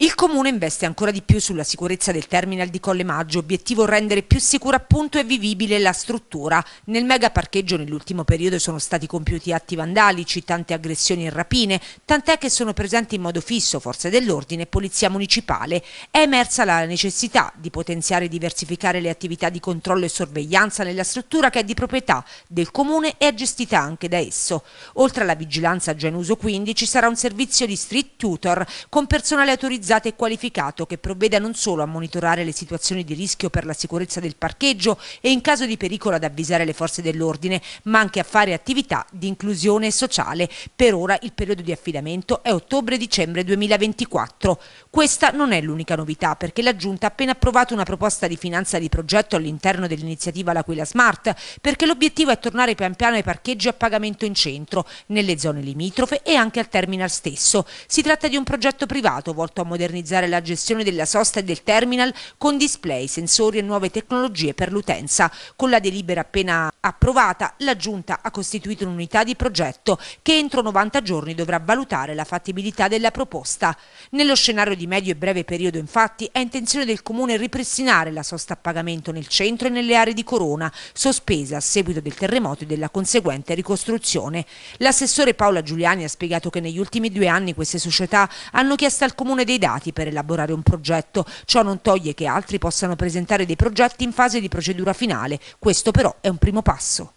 Il comune investe ancora di più sulla sicurezza del terminal di Colle Maggio, obiettivo rendere più sicura appunto e vivibile la struttura. Nel mega parcheggio nell'ultimo periodo sono stati compiuti atti vandalici, tante aggressioni e rapine, tant'è che sono presenti in modo fisso forze dell'ordine e polizia municipale. È emersa la necessità di potenziare e diversificare le attività di controllo e sorveglianza nella struttura che è di proprietà del comune e è gestita anche da esso. Oltre alla vigilanza già in uso quindi ci sarà un servizio di street tutor con personale autorizzato specializzato e qualificato che provveda non solo a monitorare le situazioni di rischio per la sicurezza del parcheggio e in caso di pericolo ad avvisare le forze dell'ordine, ma anche a fare attività di inclusione sociale. Per ora il periodo di affidamento è ottobre-dicembre 2024. Questa non è l'unica novità perché la Giunta ha appena approvato una proposta di finanza di progetto all'interno dell'iniziativa L'Aquila Smart perché l'obiettivo è tornare pian piano ai parcheggi a pagamento in centro, nelle zone limitrofe e anche al terminal stesso. Si tratta di un progetto privato volto a modificare modernizzare la gestione della sosta e del terminal con display, sensori e nuove tecnologie per l'utenza. Con la delibera appena approvata, la Giunta ha costituito un'unità di progetto che entro 90 giorni dovrà valutare la fattibilità della proposta. Nello scenario di medio e breve periodo, infatti, è intenzione del Comune ripristinare la sosta a pagamento nel centro e nelle aree di Corona, sospesa a seguito del terremoto e della conseguente ricostruzione. L'assessore Paola Giuliani ha spiegato che negli ultimi due anni queste società hanno chiesto al Comune dei dati dati per elaborare un progetto. Ciò non toglie che altri possano presentare dei progetti in fase di procedura finale. Questo però è un primo passo.